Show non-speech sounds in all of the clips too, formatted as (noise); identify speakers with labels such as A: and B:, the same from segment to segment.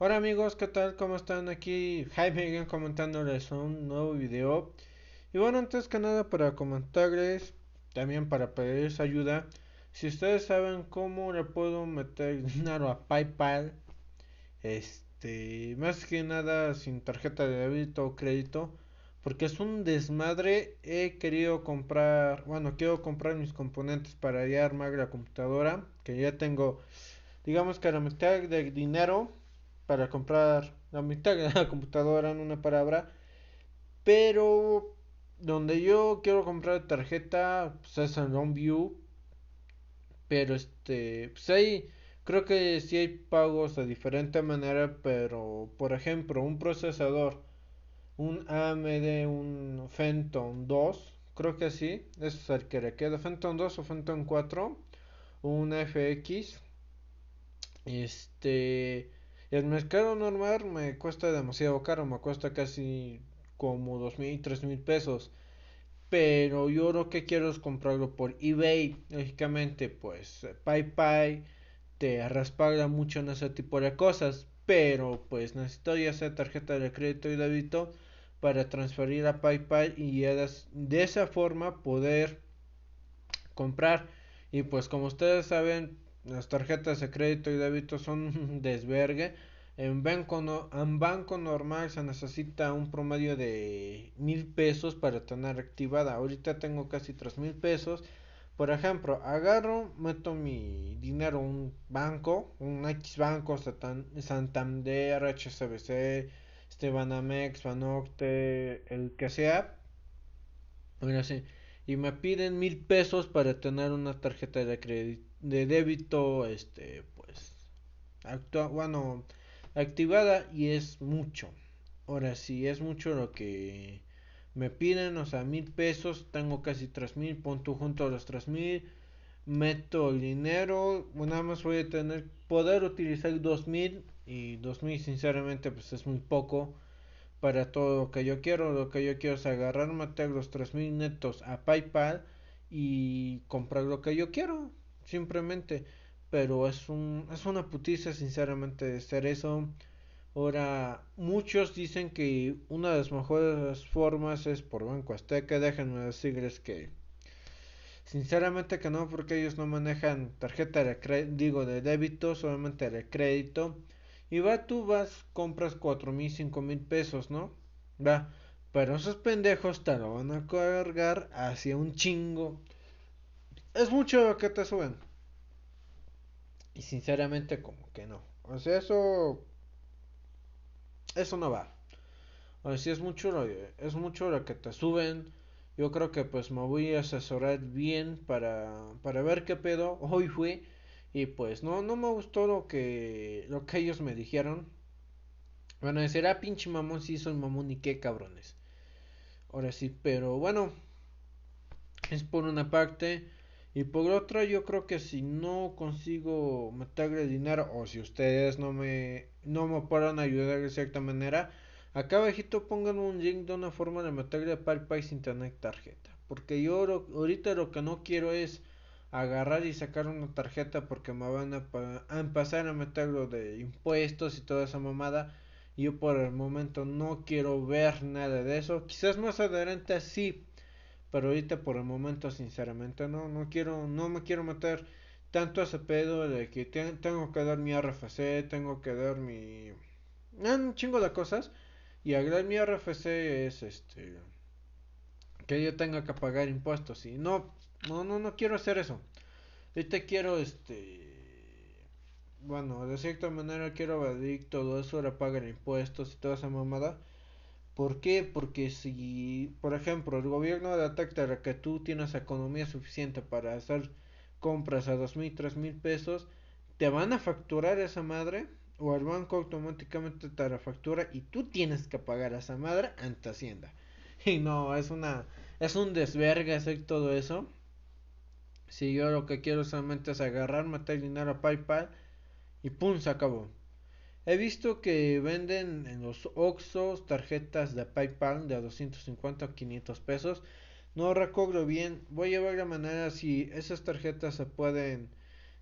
A: Hola amigos, ¿qué tal? ¿Cómo están? Aquí Jaime comentándoles un nuevo video. Y bueno, antes que nada para comentarles, también para pedirles ayuda, si ustedes saben cómo le puedo meter (laughs) dinero a PayPal, este, más que nada sin tarjeta de débito o crédito, porque es un desmadre, he querido comprar, bueno, quiero comprar mis componentes para ya armar la computadora, que ya tengo, digamos que la mitad de dinero para comprar la mitad de la (laughs) computadora en una palabra. Pero donde yo quiero comprar tarjeta pues es en Longview. Pero este, pues ahí creo que si hay pagos de diferente manera, pero por ejemplo, un procesador, un AMD, un Phantom 2, creo que sí, es el que le queda, Phantom 2 o Phantom 4, un FX, este, el mercado normal me cuesta demasiado caro, me cuesta casi como dos mil, tres mil pesos. Pero yo lo que quiero es comprarlo por eBay. Lógicamente, pues paypal te respalda mucho en ese tipo de cosas. Pero pues necesito ya sea tarjeta de crédito y débito para transferir a PayPal y de esa forma poder comprar. Y pues como ustedes saben, las tarjetas de crédito y débito son desvergue. En banco, en banco normal se necesita un promedio de mil pesos para tener activada. Ahorita tengo casi tres mil pesos. Por ejemplo, agarro, meto mi dinero a un banco, un X banco, Santander, HSBC, Estebanamex, Banorte, el que sea. Y me piden mil pesos para tener una tarjeta de crédito de débito, este, pues, actua, bueno, activada y es mucho. Ahora sí, es mucho lo que me piden, o sea, mil pesos, tengo casi tres mil, Ponto junto a los tres mil, meto el dinero, nada más voy a tener, poder utilizar dos mil, y dos mil sinceramente pues es muy poco para todo lo que yo quiero, lo que yo quiero es agarrar, meter los tres mil netos a PayPal y comprar lo que yo quiero, simplemente. Pero es, un, es una putiza, sinceramente, ser eso. Ahora, muchos dicen que una de las mejores formas es por Banco Azteca. Déjenme decirles que, sinceramente, que no, porque ellos no manejan tarjeta de crédito, digo, de débito, solamente de crédito. Y va, tú vas, compras cuatro mil, cinco mil pesos, ¿no? Va, pero esos pendejos te lo van a cargar hacia un chingo es mucho lo que te suben. Y sinceramente como que no. O sea, eso... Eso no va. O sea, es mucho, es mucho lo que te suben. Yo creo que pues me voy a asesorar bien para, para ver qué pedo. (laughs) Hoy fui y pues no, no me gustó lo que, lo que ellos me dijeron. bueno, será ah, pinche mamón, si soy mamón y qué cabrones. Ahora sí, pero bueno, es por una parte. Y por otra, yo creo que si no consigo meterle dinero o si ustedes no me, no me ayudar de cierta manera, acá abajito pongan un link de una forma de meterle PayPal sin tener tarjeta. Porque yo ahorita lo que no quiero es agarrar y sacar una tarjeta porque me van a, a empezar a meterlo de impuestos y toda esa mamada. Yo por el momento no quiero ver nada de eso. Quizás más adelante sí, pero ahorita por el momento, sinceramente, no, no quiero, no me quiero meter tanto a ese pedo de que tengo que dar mi RFC, tengo que dar mi... Ah, un chingo de cosas. Y agregar mi RFC es este... Que yo tenga que pagar impuestos. Y no, no, no, no quiero hacer eso. Ahorita quiero este... Bueno, de cierta manera quiero evadir todo eso, de pagar impuestos y toda esa mamada. ¿Por qué? Porque si, por ejemplo, el gobierno de detecta que tú tienes economía suficiente para hacer compras a dos mil, tres mil pesos, te van a facturar esa madre o el banco automáticamente te la factura y tú tienes que pagar a esa madre ante Hacienda. (laughs) Y no, es una, es un desverga hacer todo eso. Si yo lo que quiero solamente es agarrar, meter dinero a PayPal y pum, se acabó. He visto que venden en los Oxxos tarjetas de PayPal de a 250 o 500 pesos. No recuerdo bien. Voy a ver la manera si esas tarjetas se pueden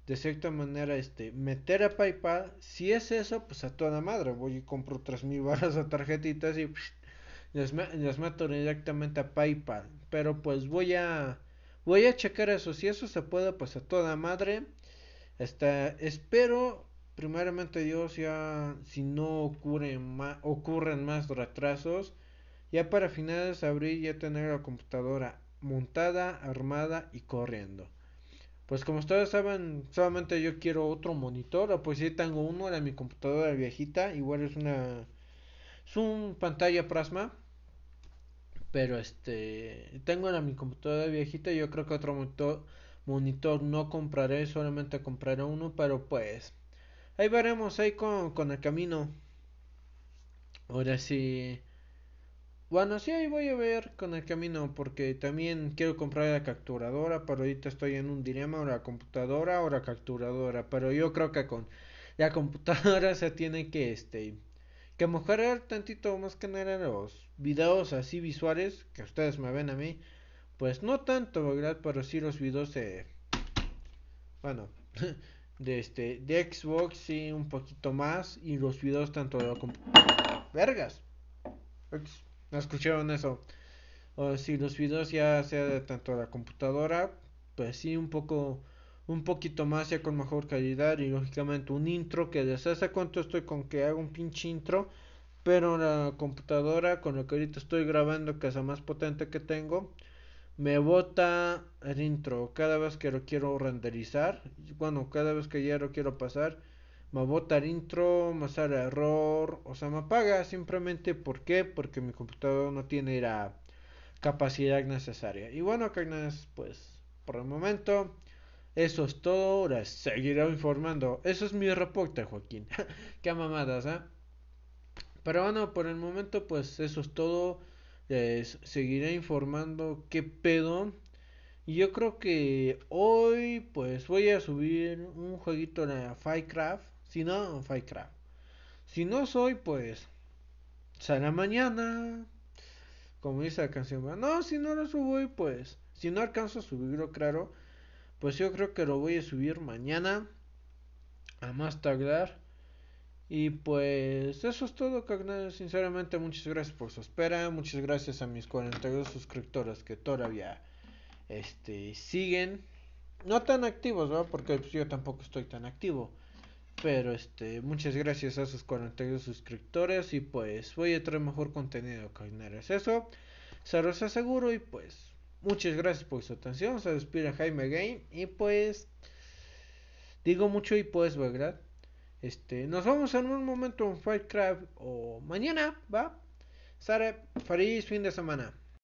A: de cierta manera este meter a PayPal. Si es eso, pues a toda madre. Voy y compro mil barras de tarjetitas y las les, meto directamente a PayPal. Pero pues voy a voy a checar eso. Si eso se puede, pues a toda madre. Está, espero primeramente Dios ya si no ocurren más, ocurren más retrasos, ya para finales de abril ya tener la computadora montada, armada y corriendo. Pues como ustedes saben, solamente yo quiero otro monitor, pues si tengo uno, en mi computadora viejita, igual es una es un pantalla plasma. Pero este, tengo en mi computadora viejita, yo creo que otro monitor no compraré, solamente compraré uno, pero pues Ahí veremos, ahí con, el camino. Ahora sí. Bueno, sí, ahí voy a ver con el camino porque también quiero comprar la capturadora, pero ahorita estoy en un dilema, la computadora, O la capturadora, pero yo creo que con la computadora se tiene que este que mejorar tantito más que nada los videos así visuales que ustedes me ven a mí, pues no tanto, ¿verdad? Pero sí los videos de. bueno, (laughs) de este de Xbox sí un poquito más y los videos tanto de la vergas ¿No escucharon eso si los videos ya sea de tanto de la computadora pues sí un poco un poquito más ya con mejor calidad y lógicamente un intro que desde hace cuánto estoy con que hago un pinche intro pero la computadora con lo que ahorita estoy grabando que es la más potente que tengo me bota el intro cada vez que lo quiero renderizar bueno cada vez que ya lo quiero pasar me bota el intro me sale error o sea me apaga simplemente ¿por qué? porque mi computador no tiene la capacidad necesaria y bueno pues por el momento eso es todo ahora seguiré informando eso es mi reporte Joaquín (laughs) qué mamadas ¿eh? pero bueno por el momento pues eso es todo les eh, seguiré informando qué pedo. Y yo creo que hoy pues voy a subir un jueguito en eh, Firecraft. Si no, Firecraft. Si no soy pues... Será mañana. Como dice la canción. No, si no lo subo hoy pues... Si no alcanzo a subirlo, claro. Pues yo creo que lo voy a subir mañana. A más tardar. Y pues eso es todo, carnal. Sinceramente, muchas gracias por su espera. Muchas gracias a mis 42 suscriptores que todavía este, siguen. No tan activos, ¿verdad? Porque pues, yo tampoco estoy tan activo. Pero este, muchas gracias a sus 42 suscriptores. Y pues voy a traer mejor contenido, carnal. Es eso. Se los aseguro. Y pues, muchas gracias por su atención. Se despide Jaime Game. Y pues, digo mucho y pues, ¿verdad? Este, nos vamos en un momento en Fightcraft o mañana, ¿va? Sare, feliz fin de semana.